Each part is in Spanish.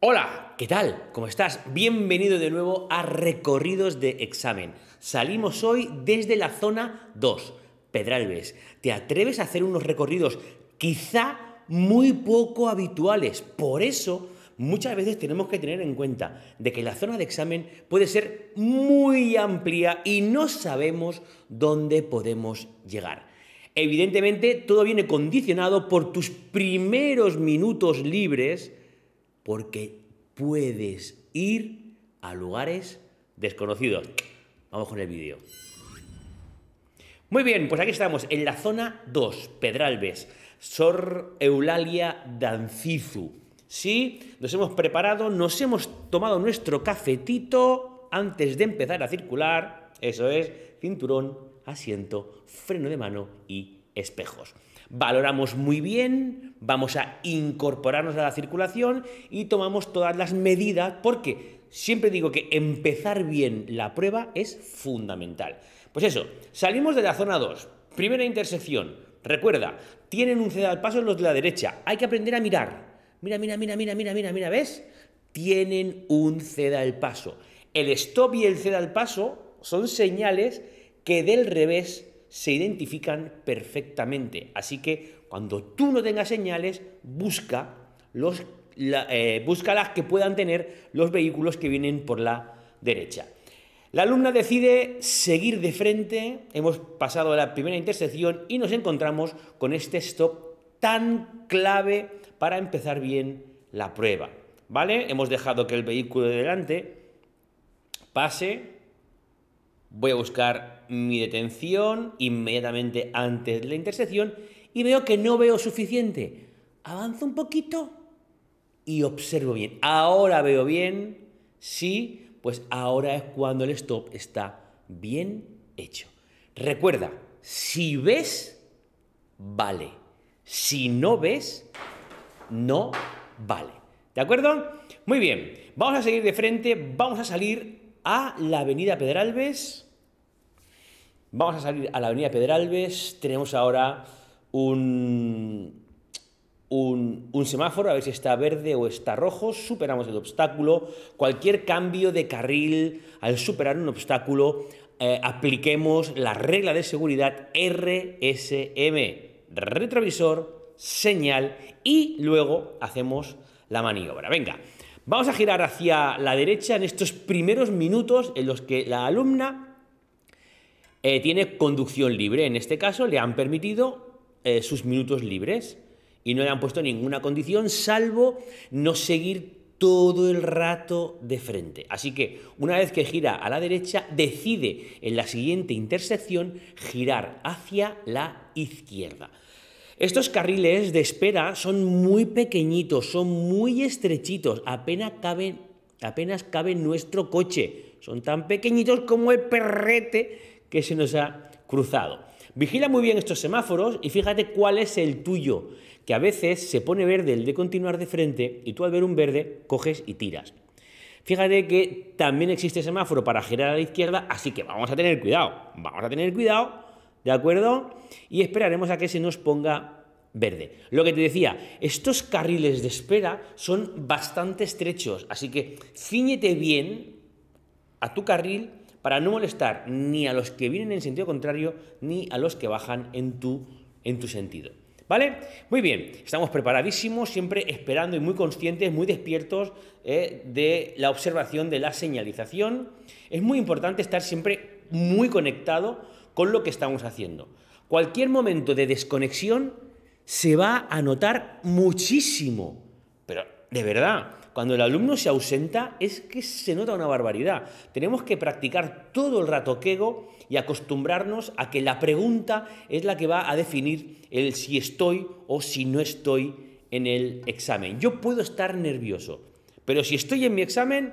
Hola, ¿qué tal? ¿Cómo estás? Bienvenido de nuevo a Recorridos de Examen. Salimos hoy desde la zona 2, Pedralbes. ¿Te atreves a hacer unos recorridos quizá muy poco habituales? Por eso muchas veces tenemos que tener en cuenta de que la zona de examen puede ser muy amplia y no sabemos dónde podemos llegar. Evidentemente, todo viene condicionado por tus primeros minutos libres porque puedes ir a lugares desconocidos. Vamos con el vídeo. Muy bien, pues aquí estamos, en la zona 2, Pedralbes, Sor Eulalia Dancizu. Sí, nos hemos preparado, nos hemos tomado nuestro cafetito antes de empezar a circular. Eso es, cinturón, asiento, freno de mano y espejos. Valoramos muy bien, vamos a incorporarnos a la circulación y tomamos todas las medidas porque siempre digo que empezar bien la prueba es fundamental. Pues eso, salimos de la zona 2, primera intersección. Recuerda, tienen un ceda al paso los de la derecha, hay que aprender a mirar. Mira, mira, mira, mira, mira, mira, mira, ¿ves? Tienen un ceda al paso. El stop y el ceda al paso son señales que del revés se identifican perfectamente. Así que cuando tú no tengas señales, busca, los, eh, las que puedan tener los vehículos que vienen por la derecha. La alumna decide seguir de frente, hemos pasado a la primera intersección y nos encontramos con este stop tan clave para empezar bien la prueba. ¿Vale? Hemos dejado que el vehículo de delante pase Voy a buscar mi detención inmediatamente antes de la intersección y veo que no veo suficiente. Avanzo un poquito y observo bien. Ahora veo bien, sí, pues ahora es cuando el stop está bien hecho. Recuerda, si ves, vale. Si no ves, no vale. ¿De acuerdo? Muy bien, vamos a seguir de frente, vamos a salir a la avenida Pedralbes. Vamos a salir a la avenida Pedralbes. Tenemos ahora un, un, semáforo, a ver si está verde o está rojo, superamos el obstáculo, cualquier cambio de carril al superar un obstáculo, eh, apliquemos la regla de seguridad RSM, retrovisor, señal y luego hacemos la maniobra. Venga, Vamos a girar hacia la derecha en estos primeros minutos en los que la alumna eh, tiene conducción libre. En este caso le han permitido eh, sus minutos libres y no le han puesto ninguna condición salvo no seguir todo el rato de frente. Así que una vez que gira a la derecha, decide en la siguiente intersección girar hacia la izquierda. Estos carriles de espera son muy pequeñitos, son muy estrechitos, apenas caben, apenas cabe nuestro coche. Son tan pequeñitos como el perrete que se nos ha cruzado. Vigila muy bien estos semáforos y fíjate cuál es el tuyo, que a veces se pone verde el de continuar de frente y tú al ver un verde coges y tiras. Fíjate que también existe semáforo para girar a la izquierda, así que vamos a tener cuidado, vamos a tener cuidado ¿De acuerdo? Y esperaremos a que se nos ponga verde. Lo que te decía, estos carriles de espera son bastante estrechos, así que ciñete bien a tu carril para no molestar ni a los que vienen en sentido contrario ni a los que bajan en tu, en tu sentido. ¿Vale? Muy bien, estamos preparadísimos, siempre esperando y muy conscientes, muy despiertos eh, de la observación de la señalización. Es muy importante estar siempre muy conectado con lo que estamos haciendo. Cualquier momento de desconexión se va a notar muchísimo, pero de verdad, cuando el alumno se ausenta es que se nota una barbaridad. Tenemos que practicar todo el rato quego y acostumbrarnos a que la pregunta es la que va a definir el si estoy o si no estoy en el examen. Yo puedo estar nervioso, pero si estoy en mi examen,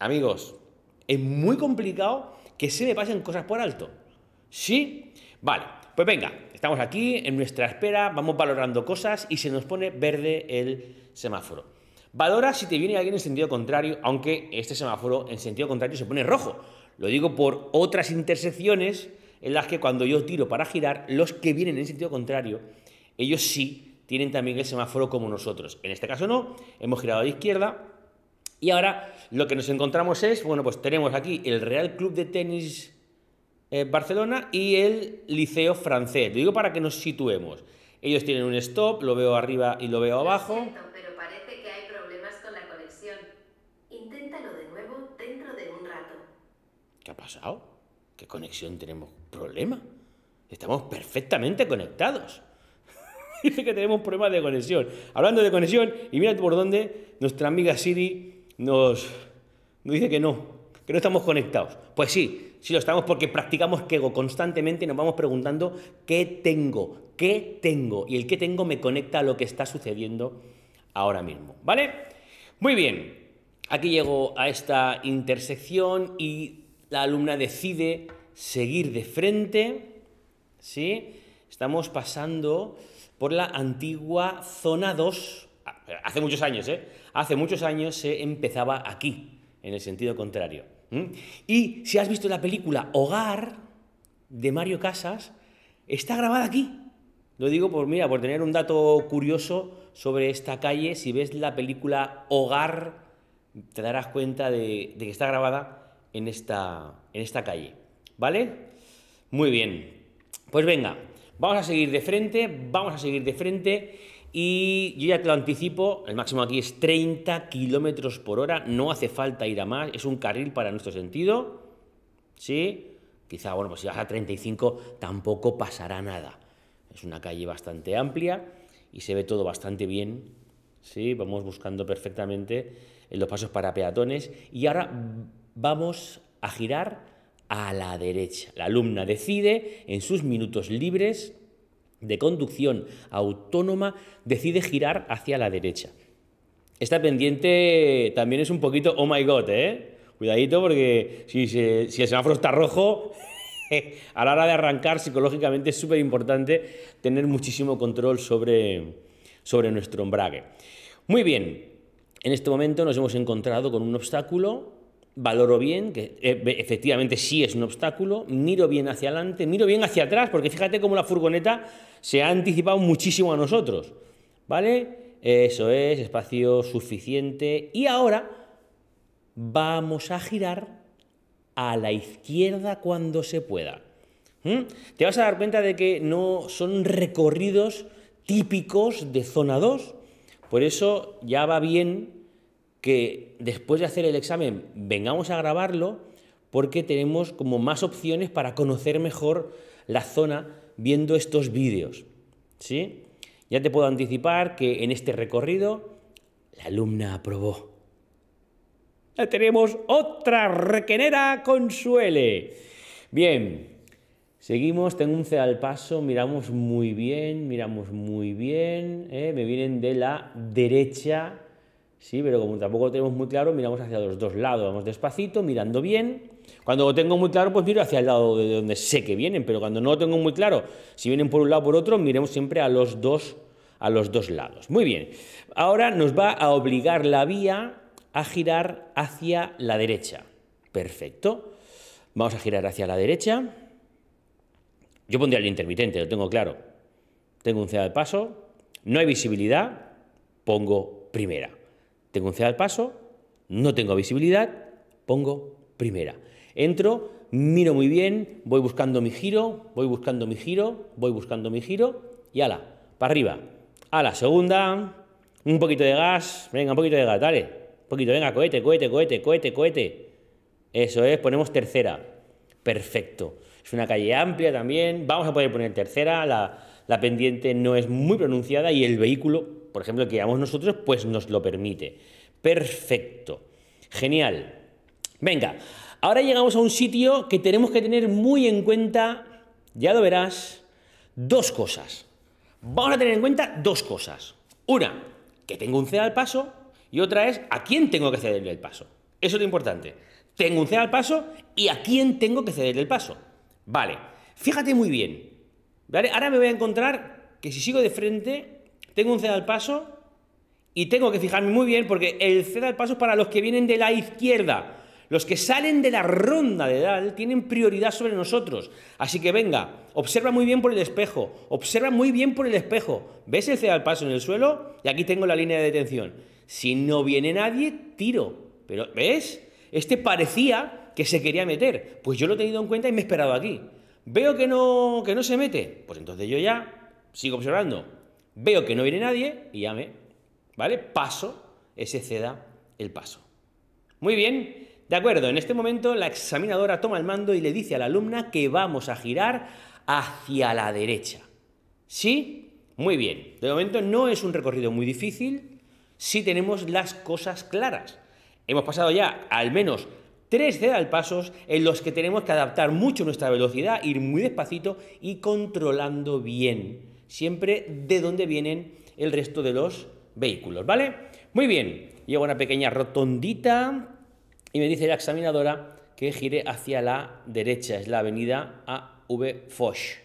amigos, es muy complicado que se me pasen cosas por alto. ¿Sí? Vale, pues venga, estamos aquí en nuestra espera, vamos valorando cosas y se nos pone verde el semáforo. Valora si te viene alguien en sentido contrario, aunque este semáforo en sentido contrario se pone rojo. Lo digo por otras intersecciones en las que cuando yo tiro para girar, los que vienen en sentido contrario, ellos sí tienen también el semáforo como nosotros. En este caso no, hemos girado a la izquierda. Y ahora lo que nos encontramos es, bueno, pues tenemos aquí el Real Club de Tenis eh, Barcelona y el Liceo francés. Lo digo para que nos situemos. Ellos tienen un stop, lo veo arriba y lo veo abajo. pero parece que hay problemas con la conexión. Inténtalo de nuevo dentro de un rato. ¿Qué ha pasado? ¿Qué conexión tenemos? ¿Problema? Estamos perfectamente conectados. Dice que tenemos problemas de conexión. Hablando de conexión, y mira por dónde nuestra amiga Siri nos dice que no, que no estamos conectados. Pues sí, sí lo estamos porque practicamos Kego constantemente y nos vamos preguntando qué tengo, qué tengo. Y el qué tengo me conecta a lo que está sucediendo ahora mismo. ¿Vale? Muy bien. Aquí llego a esta intersección y la alumna decide seguir de frente. ¿Sí? Estamos pasando por la antigua zona 2. Hace muchos años, ¿eh? Hace muchos años se empezaba aquí, en el sentido contrario. Y si has visto la película Hogar de Mario Casas, está grabada aquí. Lo digo por, mira, por tener un dato curioso sobre esta calle. Si ves la película Hogar, te darás cuenta de, que está grabada en esta, en esta calle. ¿Vale? Muy bien. Pues venga, vamos a seguir de frente, vamos a seguir de frente. Y yo ya te lo anticipo, el máximo aquí es 30 kilómetros por hora, no hace falta ir a más, es un carril para nuestro sentido, ¿sí? Quizá, bueno, pues si vas a 35 tampoco pasará nada. Es una calle bastante amplia y se ve todo bastante bien, ¿sí? Vamos buscando perfectamente los pasos para peatones y ahora vamos a girar a la derecha. La alumna decide en sus minutos libres de conducción autónoma decide girar hacia la derecha. Esta pendiente también es un poquito oh my god, ¿eh? Cuidadito porque si, el semáforo está rojo, a la hora de arrancar psicológicamente es súper importante tener muchísimo control sobre, sobre nuestro embrague. Muy bien, en este momento nos hemos encontrado con un obstáculo, valoro bien, que eh, efectivamente sí es un obstáculo, miro bien hacia adelante, miro bien hacia atrás, porque fíjate cómo la furgoneta se ha anticipado muchísimo a nosotros, ¿vale? Eso es, espacio suficiente. Y ahora vamos a girar a la izquierda cuando se pueda. ¿Mm? Te vas a dar cuenta de que no son recorridos típicos de zona 2. Por eso ya va bien que después de hacer el examen vengamos a grabarlo porque tenemos como más opciones para conocer mejor la zona viendo estos vídeos. ¿Sí? Ya te puedo anticipar que en este recorrido la alumna aprobó. Ya tenemos otra requenera consuele. Bien, seguimos, tengo un C al paso, miramos muy bien, miramos muy bien, ¿eh? me vienen de la derecha, sí, pero como tampoco tenemos muy claro, miramos hacia los dos lados, vamos despacito, mirando bien, cuando lo tengo muy claro, pues miro hacia el lado de donde sé que vienen, pero cuando no lo tengo muy claro, si vienen por un lado o por otro, miremos siempre a los dos lados. Muy bien. Ahora nos va a obligar la vía a girar hacia la derecha. Perfecto. Vamos a girar hacia la derecha. Yo pondría el intermitente, lo tengo claro. Tengo un ceda de paso, no hay visibilidad, pongo primera. Tengo un ceda de paso, no tengo visibilidad, pongo primera. Entro, miro muy bien, voy buscando mi giro, voy buscando mi giro, voy buscando mi giro y ala, para arriba. A la segunda, un poquito de gas, venga, un poquito de gas, dale. Un poquito, venga, cohete, cohete, cohete, cohete, cohete. Eso es, ponemos tercera. Perfecto. Es una calle amplia también, vamos a poder poner tercera, la, pendiente no es muy pronunciada y el vehículo, por ejemplo, que llevamos nosotros, pues nos lo permite. Perfecto. Genial. Venga, Ahora llegamos a un sitio que tenemos que tener muy en cuenta, ya lo verás, dos cosas. Vamos a tener en cuenta dos cosas. Una, que tengo un C al paso y otra es a quién tengo que cederle el paso. Eso es lo importante. Tengo un C al paso y a quién tengo que cederle el paso. Vale, fíjate muy bien. ¿vale? Ahora me voy a encontrar que si sigo de frente, tengo un C al paso y tengo que fijarme muy bien porque el C al paso es para los que vienen de la izquierda los que salen de la ronda de Dal tienen prioridad sobre nosotros. Así que venga, observa muy bien por el espejo, observa muy bien por el espejo. ¿Ves el ceda al paso en el suelo? Y aquí tengo la línea de detención. Si no viene nadie, tiro. Pero, ¿ves? Este parecía que se quería meter. Pues yo lo he tenido en cuenta y me he esperado aquí. Veo que no, no se mete. Pues entonces yo ya sigo observando. Veo que no viene nadie y llame. ¿vale? Paso, ese ceda el paso. Muy bien, de acuerdo, en este momento la examinadora toma el mando y le dice a la alumna que vamos a girar hacia la derecha. ¿Sí? Muy bien. De momento no es un recorrido muy difícil si tenemos las cosas claras. Hemos pasado ya al menos tres pasos en los que tenemos que adaptar mucho nuestra velocidad, ir muy despacito y controlando bien siempre de dónde vienen el resto de los vehículos, ¿vale? Muy bien, llega una pequeña rotondita y me dice la examinadora que gire hacia la derecha, es la avenida AV Foch.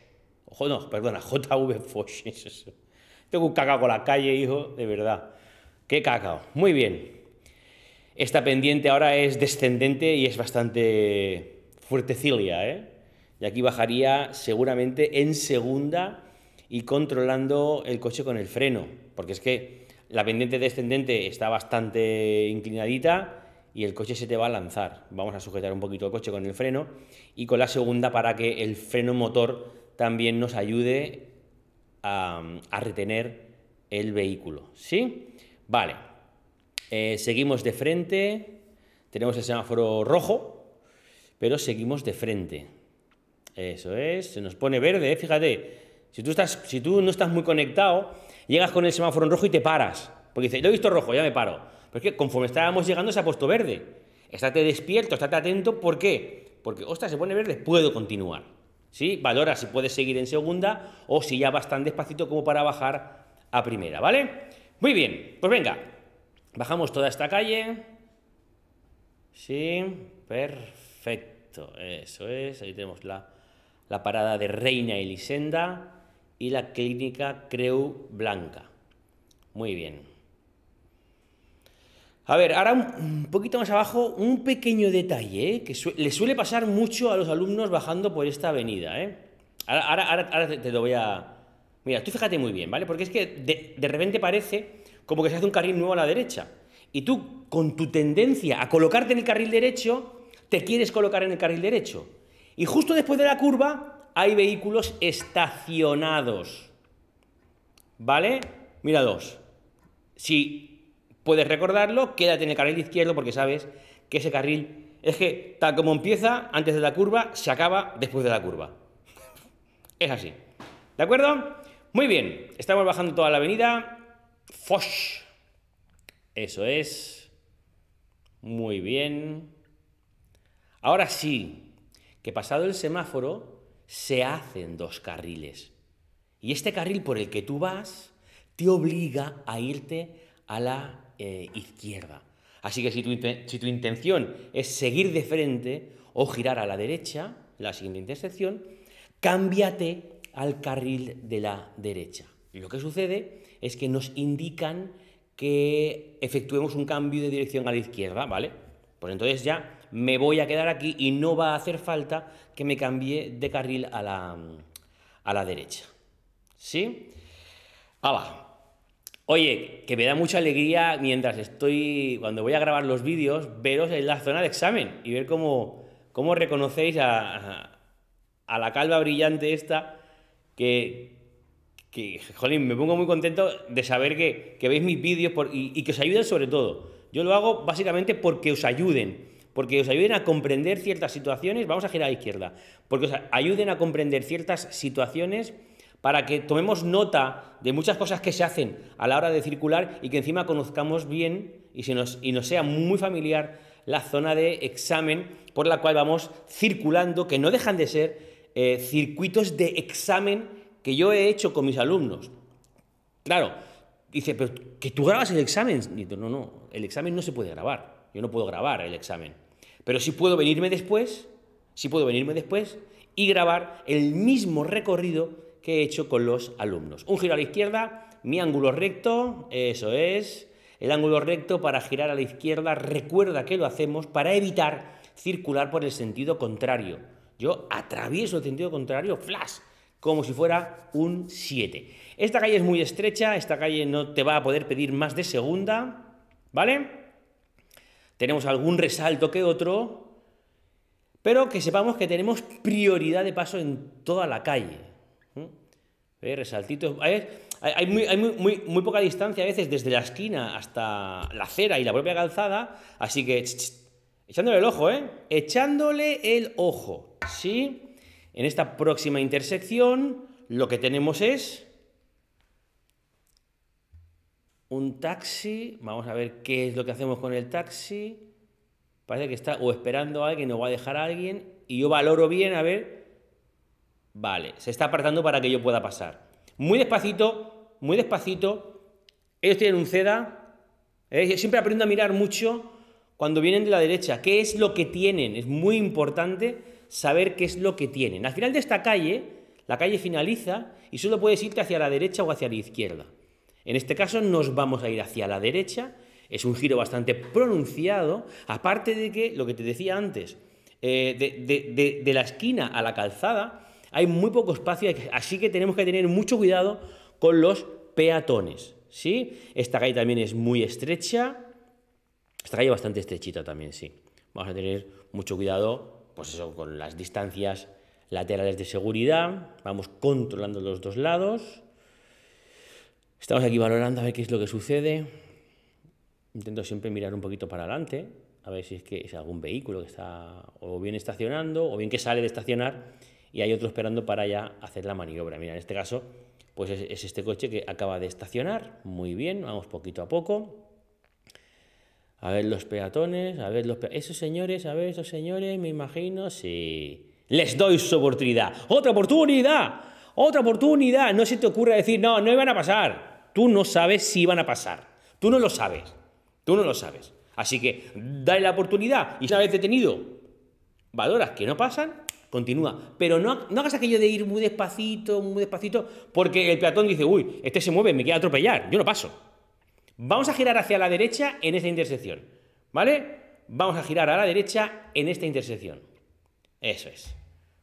Ojo, no, perdona, JV Foch. Tengo un cacao con la calle, hijo, de verdad. Qué cacao. Muy bien. Esta pendiente ahora es descendente y es bastante fuertecilia, ¿eh? Y aquí bajaría seguramente en segunda y controlando el coche con el freno, porque es que la pendiente descendente está bastante inclinadita y el coche se te va a lanzar. Vamos a sujetar un poquito el coche con el freno y con la segunda para que el freno motor también nos ayude a, retener el vehículo. ¿Sí? Vale. Eh, seguimos de frente. Tenemos el semáforo rojo, pero seguimos de frente. Eso es. Se nos pone verde, ¿eh? fíjate. Si tú, estás, si tú no estás muy conectado, llegas con el semáforo en rojo y te paras. Porque dices, lo he visto rojo, ya me paro porque conforme estábamos llegando se ha puesto verde. Estate despierto, estate atento. ¿Por qué? Porque, ostras, se pone verde, puedo continuar. ¿Sí? Valora si puedes seguir en segunda o si ya vas tan despacito como para bajar a primera, ¿vale? Muy bien, pues venga. Bajamos toda esta calle. Sí, perfecto. Eso es. Ahí tenemos la, la parada de Reina Elisenda y la clínica Creu Blanca. Muy bien. A ver, ahora un poquito más abajo, un pequeño detalle ¿eh? que le suele pasar mucho a los alumnos bajando por esta avenida. ¿eh? Ahora, te, lo voy a... Mira, tú fíjate muy bien, ¿vale? Porque es que de, de repente parece como que se hace un carril nuevo a la derecha. Y tú, con tu tendencia a colocarte en el carril derecho, te quieres colocar en el carril derecho. Y justo después de la curva hay vehículos estacionados. ¿Vale? Mira dos. Si puedes recordarlo, quédate en el carril izquierdo porque sabes que ese carril es que tal como empieza antes de la curva, se acaba después de la curva. Es así. ¿De acuerdo? Muy bien, estamos bajando toda la avenida. Fosh. Eso es. Muy bien. Ahora sí, que pasado el semáforo, se hacen dos carriles. Y este carril por el que tú vas te obliga a irte a la eh, izquierda. Así que si tu, intención es seguir de frente o girar a la derecha, la siguiente intersección, cámbiate al carril de la derecha. Y lo que sucede es que nos indican que efectuemos un cambio de dirección a la izquierda, ¿vale? Pues entonces ya me voy a quedar aquí y no va a hacer falta que me cambie de carril a la, a la derecha. ¿Sí? Ahora, Oye, que me da mucha alegría mientras estoy, cuando voy a grabar los vídeos, veros en la zona de examen y ver cómo, reconocéis a, la calva brillante esta, que, que, jolín, me pongo muy contento de saber que, que veis mis vídeos y, y, que os ayuden sobre todo. Yo lo hago básicamente porque os ayuden, porque os ayuden a comprender ciertas situaciones, vamos a girar a la izquierda, porque os ayuden a comprender ciertas situaciones para que tomemos nota de muchas cosas que se hacen a la hora de circular y que encima conozcamos bien y, nos, sea muy familiar la zona de examen por la cual vamos circulando, que no dejan de ser eh, circuitos de examen que yo he hecho con mis alumnos. Claro, dice, pero que tú grabas el examen. no, no, el examen no se puede grabar. Yo no puedo grabar el examen. Pero sí puedo venirme después, sí puedo venirme después y grabar el mismo recorrido que he hecho con los alumnos. Un giro a la izquierda, mi ángulo recto, eso es, el ángulo recto para girar a la izquierda, recuerda que lo hacemos para evitar circular por el sentido contrario. Yo atravieso el sentido contrario, flash, como si fuera un 7. Esta calle es muy estrecha, esta calle no te va a poder pedir más de segunda, ¿vale? Tenemos algún resalto que otro, pero que sepamos que tenemos prioridad de paso en toda la calle. Eh, resaltitos. Hay, muy, poca distancia a veces desde la esquina hasta la acera y la propia calzada, así que echándole el ojo, ¿eh? Echándole el ojo, ¿sí? En esta próxima intersección lo que tenemos es un taxi, vamos a ver qué es lo que hacemos con el taxi. Parece que está o esperando a alguien o va a dejar a alguien y yo valoro bien a ver Vale, se está apartando para que yo pueda pasar. Muy despacito, muy despacito. Ellos tienen un CEDA. ¿eh? siempre aprendo a mirar mucho cuando vienen de la derecha. ¿Qué es lo que tienen? Es muy importante saber qué es lo que tienen. Al final de esta calle, la calle finaliza y solo puedes irte hacia la derecha o hacia la izquierda. En este caso nos vamos a ir hacia la derecha. Es un giro bastante pronunciado, aparte de que, lo que te decía antes, eh, de la esquina a la calzada, hay muy poco espacio, así que tenemos que tener mucho cuidado con los peatones. ¿sí? Esta calle también es muy estrecha. Esta calle bastante estrechita también, sí. Vamos a tener mucho cuidado, pues eso, con las distancias laterales de seguridad. Vamos controlando los dos lados. Estamos aquí valorando a ver qué es lo que sucede. Intento siempre mirar un poquito para adelante, a ver si es que es algún vehículo que está o bien estacionando o bien que sale de estacionar y hay otro esperando para ya hacer la maniobra. Mira, en este caso, pues es, este coche que acaba de estacionar, muy bien, vamos poquito a poco. A ver los peatones, a ver los peatones. esos señores, a ver esos señores, me imagino, sí. Les doy su oportunidad, otra oportunidad, otra oportunidad. No se te ocurre decir, no, no iban a pasar. Tú no sabes si iban a pasar. Tú no lo sabes. Tú no lo sabes. Así que dale la oportunidad y una vez detenido, valoras que no pasan continúa. Pero no, no hagas aquello de ir muy despacito, muy despacito, porque el peatón dice, uy, este se mueve, me quiere atropellar, yo no paso. Vamos a girar hacia la derecha en esta intersección, ¿vale? Vamos a girar a la derecha en esta intersección. Eso es.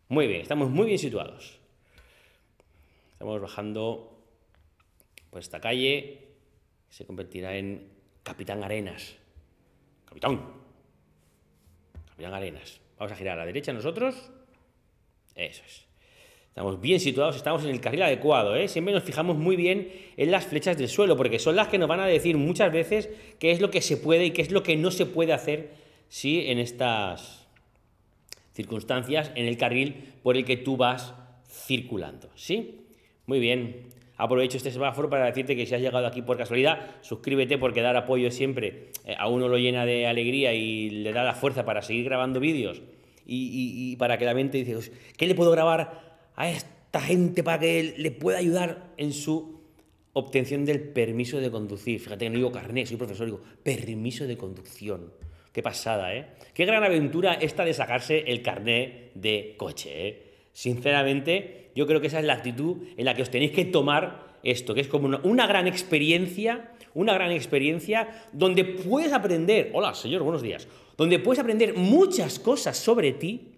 Muy bien, estamos muy bien situados. Estamos bajando por esta calle, se convertirá en Capitán Arenas. Capitán. Capitán Arenas. Vamos a girar a la derecha nosotros. Eso es. Estamos bien situados, estamos en el carril adecuado, ¿eh? Siempre nos fijamos muy bien en las flechas del suelo, porque son las que nos van a decir muchas veces qué es lo que se puede y qué es lo que no se puede hacer sí, en estas circunstancias, en el carril por el que tú vas circulando, ¿sí? Muy bien. Aprovecho este semáforo para decirte que si has llegado aquí por casualidad, suscríbete porque dar apoyo siempre eh, a uno lo llena de alegría y le da la fuerza para seguir grabando vídeos y, para que la mente dice, ¿qué le puedo grabar a esta gente para que le pueda ayudar en su obtención del permiso de conducir? Fíjate que no digo carnet, soy profesor, digo permiso de conducción. Qué pasada, ¿eh? Qué gran aventura esta de sacarse el carnet de coche, ¿eh? Sinceramente, yo creo que esa es la actitud en la que os tenéis que tomar esto, que es como una gran experiencia, una gran experiencia donde puedes aprender, hola señor, buenos días, donde puedes aprender muchas cosas sobre ti,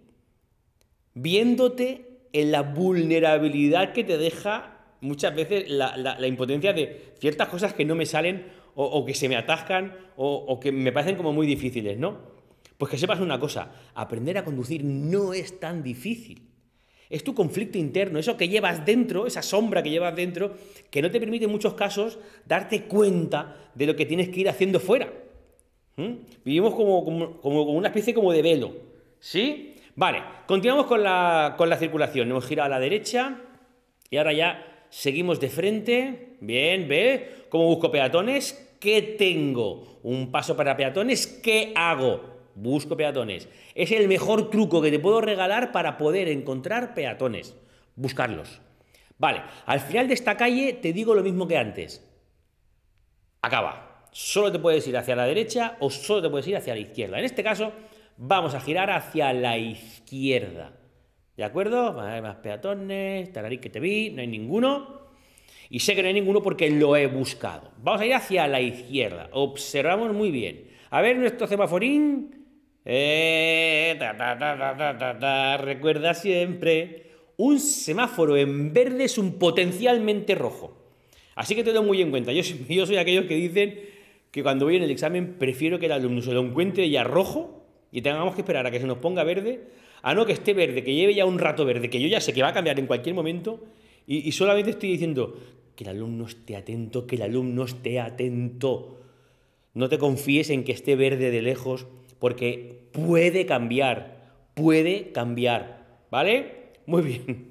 viéndote en la vulnerabilidad que te deja muchas veces la, impotencia de ciertas cosas que no me salen o, que se me atascan o, o que me parecen como muy difíciles, ¿no? Pues que sepas una cosa, aprender a conducir no es tan difícil. Es tu conflicto interno, eso que llevas dentro, esa sombra que llevas dentro, que no te permite en muchos casos darte cuenta de lo que tienes que ir haciendo fuera. ¿Mm? Vivimos como, una especie como de velo. ¿Sí? Vale, continuamos con la, con la circulación. Hemos girado a la derecha y ahora ya seguimos de frente. Bien, ve cómo busco peatones. ¿Qué tengo? Un paso para peatones. ¿Qué hago? Busco peatones. Es el mejor truco que te puedo regalar para poder encontrar peatones. Buscarlos. Vale, al final de esta calle te digo lo mismo que antes. Acaba solo te puedes ir hacia la derecha o solo te puedes ir hacia la izquierda. En este caso, vamos a girar hacia la izquierda. ¿De acuerdo? Hay más peatones, tararí que te vi, no hay ninguno. Y sé que no hay ninguno porque lo he buscado. Vamos a ir hacia la izquierda. Observamos muy bien. A ver nuestro semaforín. Eh, Recuerda siempre. Un semáforo en verde es un potencialmente rojo. Así que te doy muy en cuenta. Yo, yo soy aquellos que dicen que cuando voy en el examen prefiero que el alumno se lo encuentre ya rojo y tengamos que esperar a que se nos ponga verde, a no que esté verde, que lleve ya un rato verde, que yo ya sé que va a cambiar en cualquier momento y, solamente estoy diciendo que el alumno esté atento, que el alumno esté atento. No te confíes en que esté verde de lejos porque puede cambiar, puede cambiar, ¿vale? Muy bien.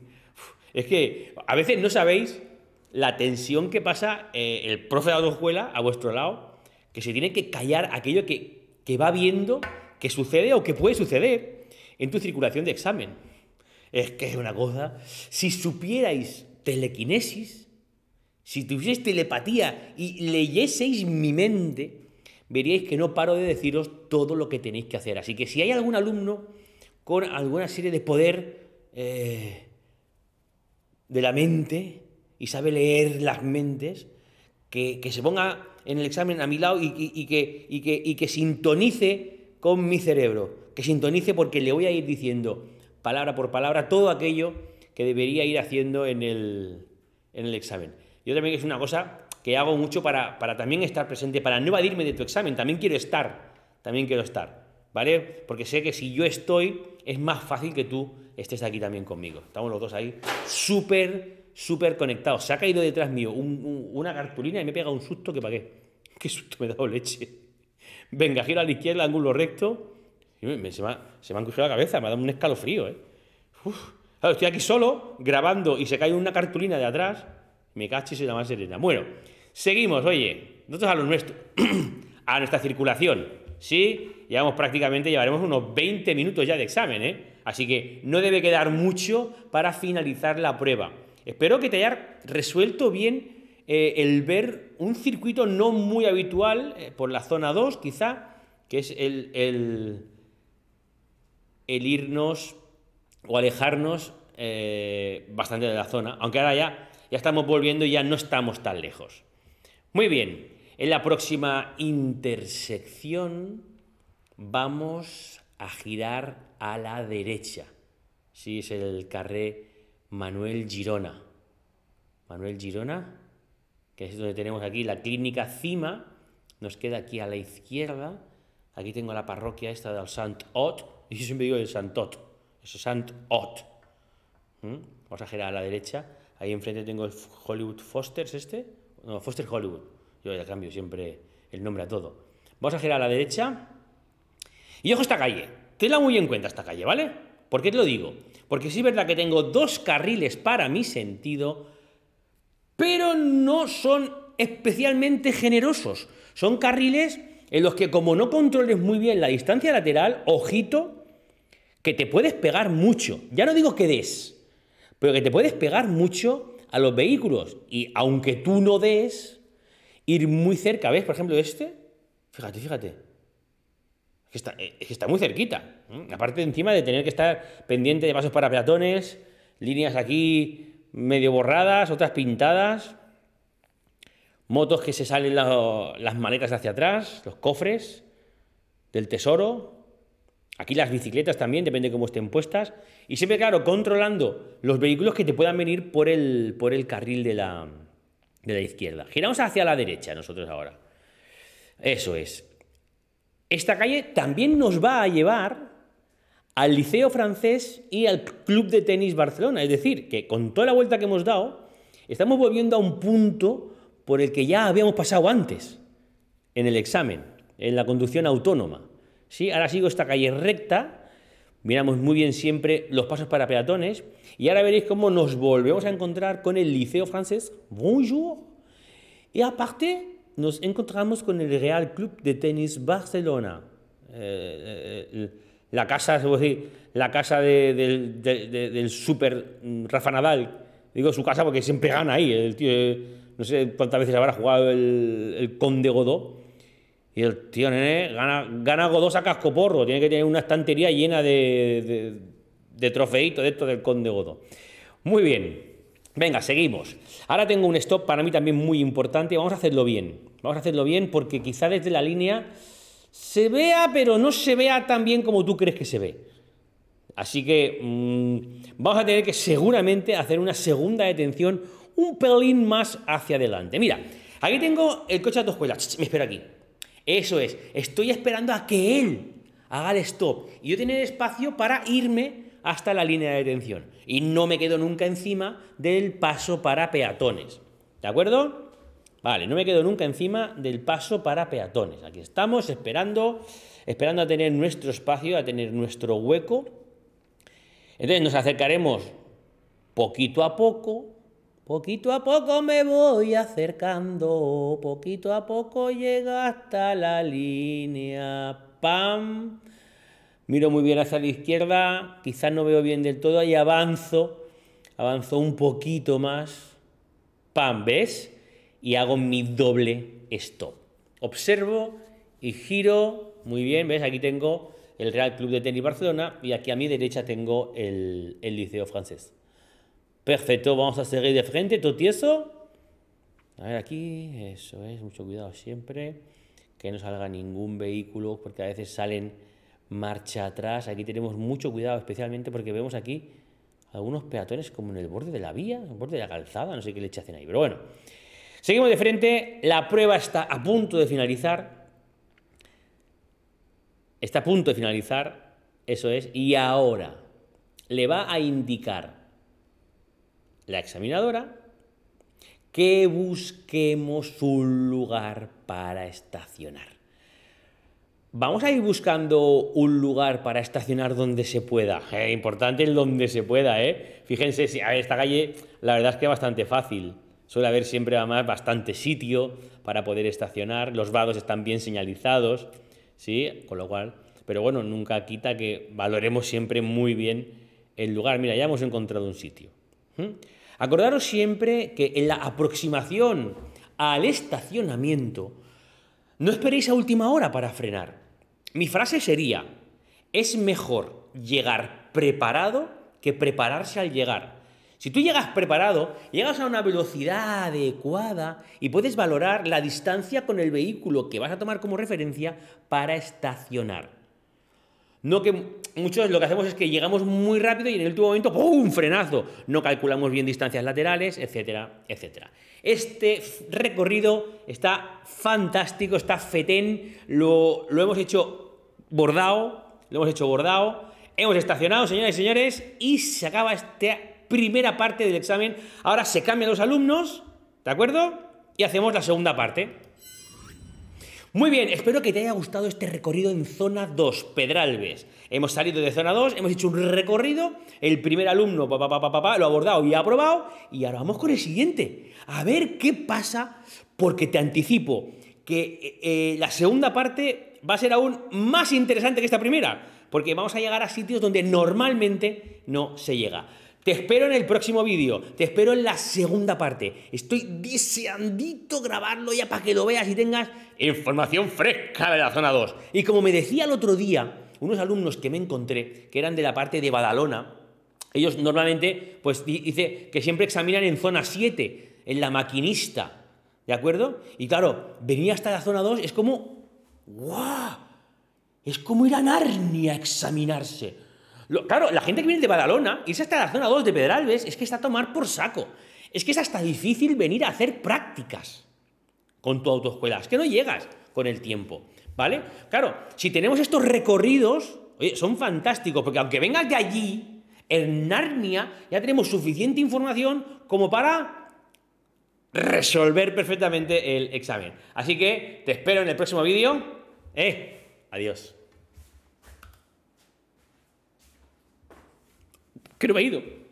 Es que a veces no sabéis la tensión que pasa eh, el profe de autoescuela a vuestro lado que se tiene que callar aquello que, va viendo que sucede o que puede suceder en tu circulación de examen. Es que es una cosa, si supierais telequinesis, si tuvieseis telepatía y leyeseis mi mente, veríais que no paro de deciros todo lo que tenéis que hacer. Así que si hay algún alumno con alguna serie de poder eh, de la mente y sabe leer las mentes, que, se ponga en el examen a mi lado y, que, y, que, sintonice con mi cerebro, que sintonice porque le voy a ir diciendo palabra por palabra todo aquello que debería ir haciendo en el, en el examen. Yo también es una cosa que hago mucho para, para también estar presente, para no evadirme de tu examen, también quiero estar, también quiero estar, ¿vale? Porque sé que si yo estoy, es más fácil que tú estés aquí también conmigo. Estamos los dos ahí súper súper conectado. Se ha caído detrás mío una cartulina y me he pegado un susto que pagué. Qué susto me he dado leche. Venga, giro a la izquierda, ángulo recto. se, me ha, se, han la cabeza, me ha dado un escalofrío. ¿eh? estoy aquí solo, grabando, y se cae una cartulina de atrás. Me cacho y se llama Serena. Bueno, seguimos, oye, nosotros a lo nuestro, a nuestra circulación. Sí, llevamos prácticamente, llevaremos unos 20 minutos ya de examen, ¿eh? Así que no debe quedar mucho para finalizar la prueba. Espero que te haya resuelto bien eh, el ver un circuito no muy habitual eh, por la zona 2, quizá, que es el, el, irnos o alejarnos eh, bastante de la zona, aunque ahora ya, ya estamos volviendo y ya no estamos tan lejos. Muy bien, en la próxima intersección vamos a girar a la derecha. Si sí, es el carré Manuel Girona. Manuel Girona, que es donde tenemos aquí la clínica Cima, nos queda aquí a la izquierda. Aquí tengo la parroquia esta del Sant Ot, y yo siempre digo el Ot, eso es Sant Ot. ¿Mm? Vamos a girar a la derecha. Ahí enfrente tengo el Hollywood Fosters, este. No, Foster Hollywood. Yo ya cambio siempre el nombre a todo. Vamos a girar a la derecha. Y ojo esta calle. Tenla muy en cuenta esta calle, ¿vale? ¿Por qué te lo digo? Porque sí es verdad que tengo dos carriles para mi sentido, pero no son especialmente generosos. Son carriles en los que como no controles muy bien la distancia lateral, ojito, que te puedes pegar mucho. Ya no digo que des, pero que te puedes pegar mucho a los vehículos. Y aunque tú no des, ir muy cerca. ¿Ves, por ejemplo, este? Fíjate, fíjate que está, eh, es que está muy cerquita. ¿eh? Aparte encima de tener que estar pendiente de pasos para peatones, líneas aquí medio borradas, otras pintadas, motos que se salen las maletas hacia atrás, los cofres del tesoro, Aquí las bicicletas también, depende de cómo estén puestas. Y siempre, claro, controlando los vehículos que te puedan venir por el, por el carril de la, de la izquierda. Giramos hacia la derecha nosotros ahora. Eso es. Esta calle también nos va a llevar al Liceo Francés y al Club de Tenis Barcelona. Es decir, que con toda la vuelta que hemos dado, estamos volviendo a un punto por el que ya habíamos pasado antes, en el examen, en la conducción autónoma. ¿Sí? Ahora sigo esta calle recta, miramos muy bien siempre los pasos para peatones, y ahora veréis cómo nos volvemos a encontrar con el Liceo Francés. Bonjour. Y aparte, nos encontramos con el Real Club de Tenis Barcelona, eh, eh, eh, la casa, la casa del, super mm, Rafa Nadal. Digo su casa porque siempre gana ahí. El tío, no sé cuántas veces habrá jugado el, Conde Godó. Y el tío nene gana, gana Godó a cascoporro. Tiene que tener una estantería llena de, de, trofeitos de esto del Conde Godó. Muy bien. Venga, seguimos. Ahora tengo un stop para mí también muy importante. Vamos a hacerlo bien. Vamos a hacerlo bien porque quizá desde la línea se vea, pero no se vea tan bien como tú crees que se ve. Así que mm, vamos a tener que seguramente hacer una segunda detención un pelín más hacia adelante. Mira, aquí tengo el coche a dos escuela. Me espero aquí. Eso es. Estoy esperando a que él haga el stop y yo tener espacio para irme hasta la línea de detención y no me quedo nunca encima del paso para peatones. ¿De acuerdo? Vale, no me quedo nunca encima del paso para peatones. Aquí estamos esperando, esperando a tener nuestro espacio, a tener nuestro hueco. Entonces nos acercaremos poquito a poco, Poquito a poco me voy acercando, poquito a poco llega hasta la línea. Pam, miro muy bien hacia la izquierda, quizás no veo bien del todo y avanzo, avanzo un poquito más, pam, ¿ves? Y hago mi doble stop. Observo y giro, muy bien, ¿ves? Aquí tengo el Real Club de Tenis Barcelona y aquí a mi derecha tengo el, el Liceo Francés. Perfecto, vamos a seguir de frente, todo tieso. A ver, aquí, eso es, mucho cuidado siempre, que no salga ningún vehículo, porque a veces salen marcha atrás. Aquí tenemos mucho cuidado, especialmente porque vemos aquí algunos peatones como en el borde de la vía, en el borde de la calzada, no sé qué le hacen ahí, pero bueno. Seguimos de frente, la prueba está a punto de finalizar. Está a punto de finalizar, eso es, y ahora le va a indicar la examinadora que busquemos un lugar para estacionar. Vamos a ir buscando un lugar para estacionar donde se pueda. Eh, importante el donde se pueda, ¿eh? Fíjense, si, a ver, esta calle la verdad es que es bastante fácil. Suele haber siempre además bastante sitio para poder estacionar. Los vagos están bien señalizados, ¿sí? Con lo cual, pero bueno, nunca quita que valoremos siempre muy bien el lugar. Mira, ya hemos encontrado un sitio. Acordaros siempre que en la aproximación al estacionamiento, no esperéis a última hora para frenar. Mi frase sería, es mejor llegar preparado que prepararse al llegar. Si tú llegas preparado, llegas a una velocidad adecuada y puedes valorar la distancia con el vehículo que vas a tomar como referencia para estacionar. No que muchos lo que hacemos es que llegamos muy rápido y en el último momento ¡pum! frenazo. No calculamos bien distancias laterales, etcétera, etcétera. Este recorrido está fantástico, está fetén, lo hemos hecho bordado, lo hemos hecho bordado, hemos estacionado, señoras y señores, y se acaba esta primera parte del examen. Ahora se cambian los alumnos, ¿de acuerdo? Y hacemos la segunda parte. Muy bien, espero que te haya gustado este recorrido en zona 2, Pedralbes. Hemos salido de zona 2, hemos hecho un recorrido, el primer alumno lo ha abordado y ha aprobado, y ahora vamos con el siguiente. A ver qué pasa, porque te anticipo que eh, eh, la segunda parte va a ser aún más interesante que esta primera, porque vamos a llegar a sitios donde normalmente no se llega. Te espero en el próximo vídeo, te espero en la segunda parte. Estoy deseandito grabarlo ya para que lo veas y tengas información fresca de la zona 2. Y como me decía el otro día, unos alumnos que me encontré, que eran de la parte de Badalona, ellos normalmente, pues dice que siempre examinan en zona 7, en la maquinista, ¿de acuerdo? Y claro, venir hasta la zona 2 es como ¡guau! Es como ir a Narnia a examinarse. claro, la gente que viene de Badalona, irse hasta la zona 2 de Pedralbes, es que está a tomar por saco. Es que es hasta difícil venir a hacer prácticas con tu autoescuela. Es que no llegas con el tiempo, ¿vale? Claro, si tenemos estos recorridos, son fantásticos, porque aunque vengas de allí, en Narnia ya tenemos suficiente información como para resolver perfectamente el examen. Así que te espero en el próximo vídeo. Eh, adiós. Que me he ido.